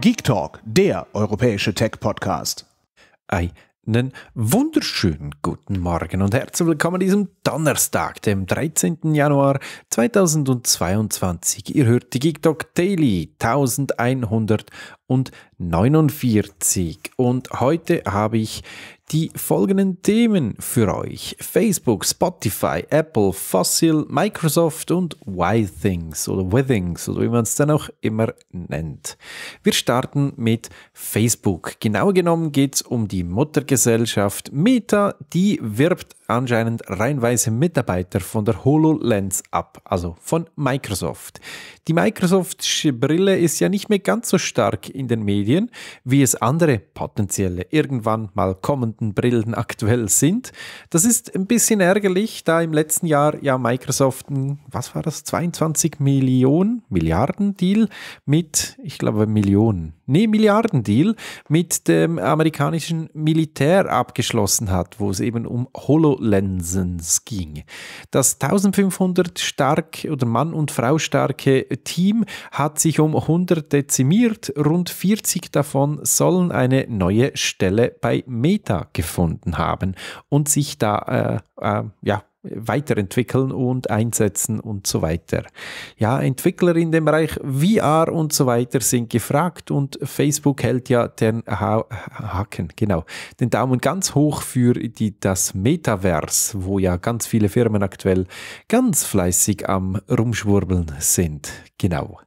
Geek Talk, der europäische Tech-Podcast. Einen wunderschönen guten Morgen und herzlich willkommen in diesem Donnerstag, dem 13. Januar 2022. Ihr hört die GeekDoc Daily 1149 und heute habe ich die folgenden Themen für euch. Facebook, Spotify, Apple, Fossil, Microsoft und Whythings oder Withings oder wie man es dann auch immer nennt. Wir starten mit Facebook. Genau genommen geht es um die Muttergesellschaft Meta, die wirbt anscheinend reinweise Mitarbeiter von der HoloLens ab, also von Microsoft. Die Microsoft Brille ist ja nicht mehr ganz so stark in den Medien, wie es andere potenzielle irgendwann mal kommenden Brillen aktuell sind. Das ist ein bisschen ärgerlich, da im letzten Jahr ja Microsoft, ein, was war das, 22 Millionen, Milliarden Deal mit, ich glaube, Millionen nee, Milliardendeal mit dem amerikanischen Militär abgeschlossen hat, wo es eben um HoloLensens ging. Das 1500 stark oder Mann und Frau starke Team hat sich um 100 dezimiert. Rund 40 davon sollen eine neue Stelle bei Meta gefunden haben und sich da äh, äh, ja, weiterentwickeln und einsetzen und so weiter. Ja, Entwickler in dem Bereich VR und so weiter sind gefragt und Facebook hält ja den ha Haken, genau, den Daumen ganz hoch für die, das Metaverse, wo ja ganz viele Firmen aktuell ganz fleißig am Rumschwurbeln sind. Genau.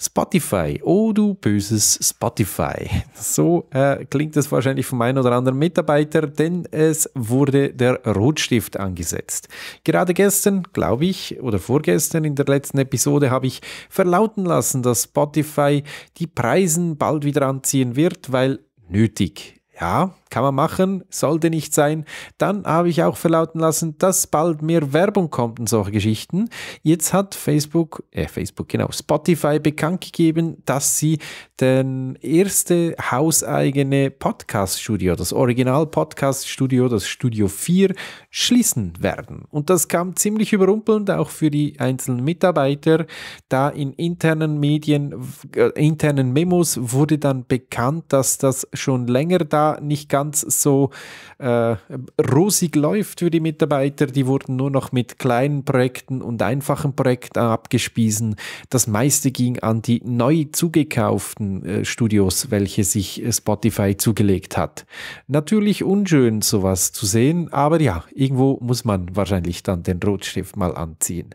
Spotify. Oh du böses Spotify. So äh, klingt es wahrscheinlich vom einen oder anderen Mitarbeiter, denn es wurde der Rotstift angesetzt. Gerade gestern, glaube ich, oder vorgestern in der letzten Episode habe ich verlauten lassen, dass Spotify die Preisen bald wieder anziehen wird, weil nötig. Ja, kann man machen, sollte nicht sein. Dann habe ich auch verlauten lassen, dass bald mehr Werbung kommt und solche Geschichten. Jetzt hat Facebook, äh, Facebook, genau, Spotify bekannt gegeben, dass sie den erste hauseigene Podcast-Studio, das Original-Podcast-Studio, das Studio 4, schließen werden. Und das kam ziemlich überrumpelnd auch für die einzelnen Mitarbeiter, da in internen Medien, äh, internen Memos wurde dann bekannt, dass das schon länger da nicht gab ganz so äh, rosig läuft für die Mitarbeiter. Die wurden nur noch mit kleinen Projekten und einfachen Projekten abgespiesen. Das meiste ging an die neu zugekauften äh, Studios, welche sich äh, Spotify zugelegt hat. Natürlich unschön, sowas zu sehen, aber ja, irgendwo muss man wahrscheinlich dann den Rotstift mal anziehen.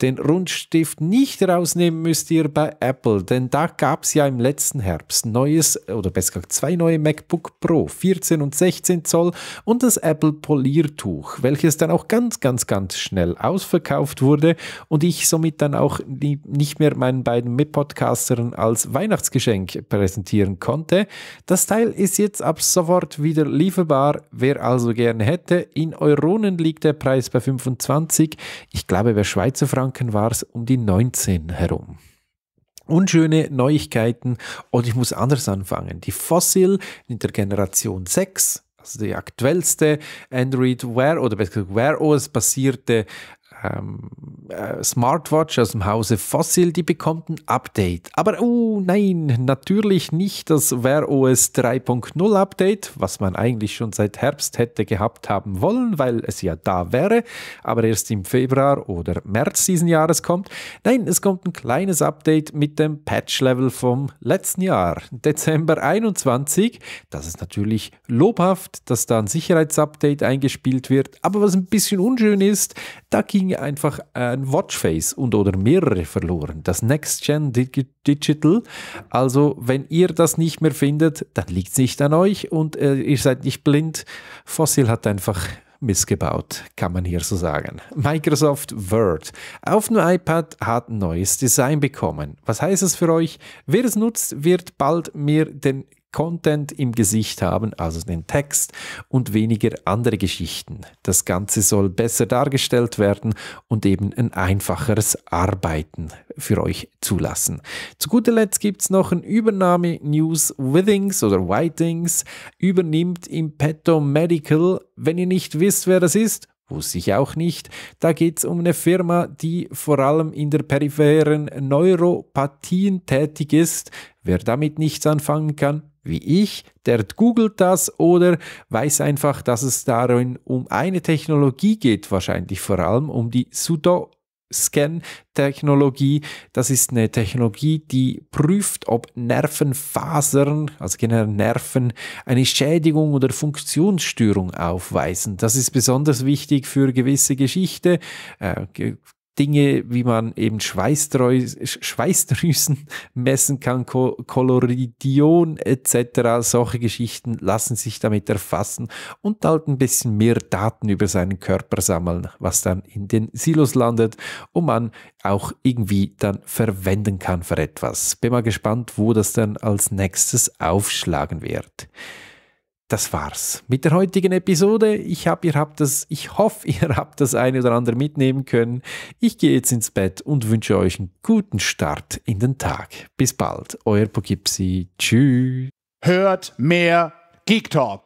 Den Rundstift nicht rausnehmen müsst ihr bei Apple, denn da gab es ja im letzten Herbst neues oder besser gesagt zwei neue MacBook Pro, 4 14 und 16 Zoll und das Apple Poliertuch, welches dann auch ganz, ganz, ganz schnell ausverkauft wurde und ich somit dann auch nie, nicht mehr meinen beiden Mitpodcastern als Weihnachtsgeschenk präsentieren konnte. Das Teil ist jetzt ab sofort wieder lieferbar. Wer also gerne hätte, in Euronen liegt der Preis bei 25. Ich glaube, bei Schweizer Franken war es um die 19 herum. Unschöne Neuigkeiten und ich muss anders anfangen. Die Fossil in der Generation 6, also die aktuellste Android Wear oder besser Wear OS basierte ähm, äh, Smartwatch aus dem Hause Fossil, die bekommt ein Update. Aber oh nein, natürlich nicht das Wear OS 3.0 Update, was man eigentlich schon seit Herbst hätte gehabt haben wollen, weil es ja da wäre, aber erst im Februar oder März diesen Jahres kommt. Nein, es kommt ein kleines Update mit dem Patch-Level vom letzten Jahr, Dezember 21. Das ist natürlich lobhaft, dass da ein Sicherheitsupdate eingespielt wird, aber was ein bisschen unschön ist, da ging einfach ein Watchface und oder mehrere verloren. Das Next Gen Digital. Also, wenn ihr das nicht mehr findet, dann liegt es nicht an euch und äh, ihr seid nicht blind. Fossil hat einfach missgebaut, kann man hier so sagen. Microsoft Word. Auf dem iPad hat ein neues Design bekommen. Was heißt es für euch? Wer es nutzt, wird bald mir den Content im Gesicht haben, also den Text und weniger andere Geschichten. Das Ganze soll besser dargestellt werden und eben ein einfacheres Arbeiten für euch zulassen. Zu guter Letzt gibt es noch ein Übernahme-News. Withings oder Whitings übernimmt Impetto Medical. Wenn ihr nicht wisst, wer das ist, Wusste ich auch nicht. Da geht es um eine Firma, die vor allem in der peripheren Neuropathien tätig ist. Wer damit nichts anfangen kann, wie ich, der googelt das oder weiß einfach, dass es darin um eine Technologie geht, wahrscheinlich vor allem um die pseudo Scan-Technologie. Das ist eine Technologie, die prüft, ob Nervenfasern, also generell Nerven, eine Schädigung oder Funktionsstörung aufweisen. Das ist besonders wichtig für gewisse Geschichte, äh, Dinge, wie man eben Schweißdrüsen messen kann, Koloridion etc. Solche Geschichten lassen sich damit erfassen und halt ein bisschen mehr Daten über seinen Körper sammeln, was dann in den Silos landet und man auch irgendwie dann verwenden kann für etwas. Bin mal gespannt, wo das dann als nächstes aufschlagen wird das war's mit der heutigen Episode. Ich hab, ihr habt das, ich hoffe, ihr habt das eine oder andere mitnehmen können. Ich gehe jetzt ins Bett und wünsche euch einen guten Start in den Tag. Bis bald, euer Pogipsi. Tschüss. Hört mehr Geek Talk.